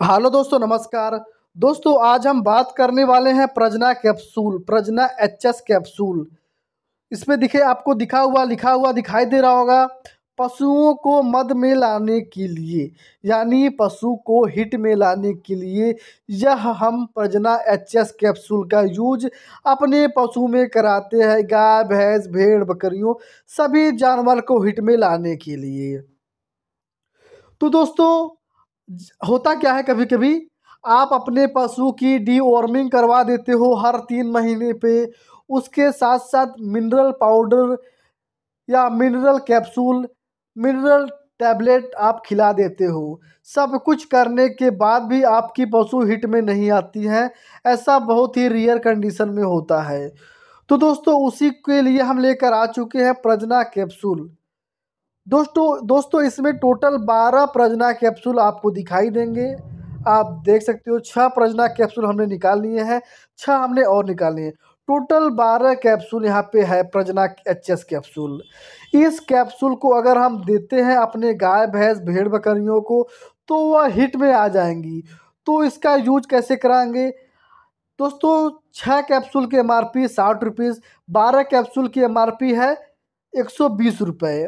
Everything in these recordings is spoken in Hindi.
हेलो दोस्तों नमस्कार दोस्तों आज हम बात करने वाले हैं Prajana capsule Prajana HS capsule इसमें दिखे आपको दिखा हुआ लिखा हुआ दिखाई दे रहा होगा पशुओं को मद में लाने के लिए यानी पशु को हिट में लाने के लिए यह हम प्रजना एच एस कैप्सूल का यूज अपने पशु में कराते हैं गाय भैंस भेड़ बकरियों सभी जानवर को हिट में लाने के लिए तो दोस्तों होता क्या है कभी कभी आप अपने पशु की डीवॉर्मिंग करवा देते हो हर तीन महीने पे उसके साथ साथ मिनरल पाउडर या मिनरल कैप्सूल मिनरल टैबलेट आप खिला देते हो सब कुछ करने के बाद भी आपकी पशु हिट में नहीं आती हैं ऐसा बहुत ही रियर कंडीशन में होता है तो दोस्तों उसी के लिए हम लेकर आ चुके हैं प्रजना कैप्सूल दोस्तों दोस्तों इसमें टोटल बारह प्रजना कैप्सूल आपको दिखाई देंगे आप देख सकते हो छः प्रजना कैप्सूल हमने निकाल लिए हैं छः हमने और निकाल लिए टोटल बारह कैप्सूल यहाँ पे है प्रजना एच एस कैप्सूल इस कैप्सूल को अगर हम देते हैं अपने गाय भैंस भेड़ बकरियों को तो वह हिट में आ जाएंगी तो इसका यूज कैसे कराएंगे दोस्तों छः कैप्सूल की एम आर पी साठ रुपीज़ बारह कैप्सूल की एम आर पी है एक सौ बीस रुपये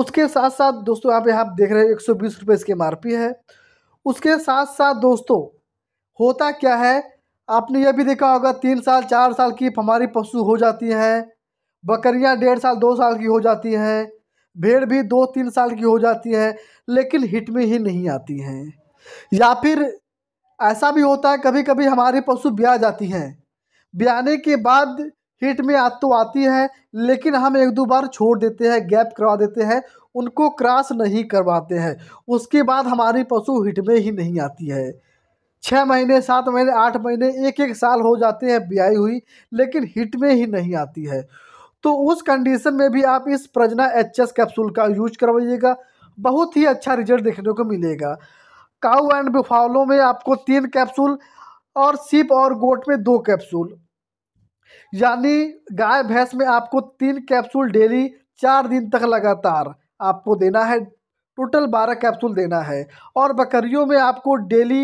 उसके साथ साथ दोस्तों आप यहाँ देख रहे हैं एक सौ बीस रुपये इसकी एम है उसके साथ साथ दोस्तों होता क्या है आपने यह भी देखा होगा तीन साल चार साल की हमारी पशु हो जाती हैं बकरियाँ डेढ़ साल दो साल की हो जाती हैं भेड़ भी दो तीन साल की हो जाती हैं लेकिन हिट में ही नहीं आती हैं या फिर ऐसा भी होता है कभी कभी हमारी पशु ब्याह जाती हैं ब्याने के बाद हिट में आ तो आती है लेकिन हम एक दो बार छोड़ देते हैं गैप करवा देते हैं उनको क्रॉस नहीं करवाते हैं उसके बाद हमारी पशु हिट में ही नहीं आती है छः महीने सात महीने आठ महीने एक एक साल हो जाते हैं ब्याई हुई लेकिन हिट में ही नहीं आती है तो उस कंडीशन में भी आप इस प्रजना एच एस कैप्सूल का यूज करवाइएगा बहुत ही अच्छा रिजल्ट देखने को मिलेगा काउ एंड बिफावलों में आपको तीन कैप्सूल और सिप और गोट में दो कैप्सूल यानी गाय भैंस में आपको तीन कैप्सूल डेली चार दिन तक लगातार आपको देना है टोटल बारह कैप्सूल देना है और बकरियों में आपको डेली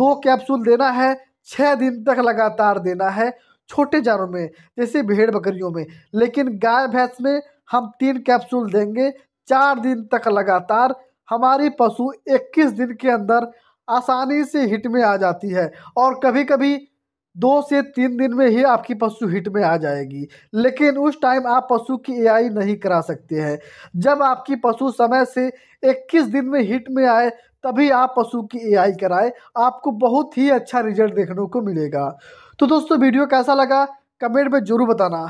दो कैप्सूल देना है छः दिन तक लगातार देना है छोटे जानवर में जैसे भेड़ बकरियों में लेकिन गाय भैंस में हम तीन कैप्सूल देंगे चार दिन तक लगातार हमारी पशु 21 दिन के अंदर आसानी से हिट में आ जाती है और कभी कभी दो से तीन दिन में ही आपकी पशु हिट में आ जाएगी लेकिन उस टाइम आप पशु की एआई नहीं करा सकते हैं जब आपकी पशु समय से 21 दिन में हिट में आए तभी आप पशु की एआई कराएं आपको बहुत ही अच्छा रिजल्ट देखने को मिलेगा तो दोस्तों वीडियो कैसा लगा कमेंट में ज़रूर बताना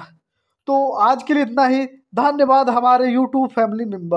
तो आज के लिए इतना ही धन्यवाद हमारे यूट्यूब फैमिली मेम्बर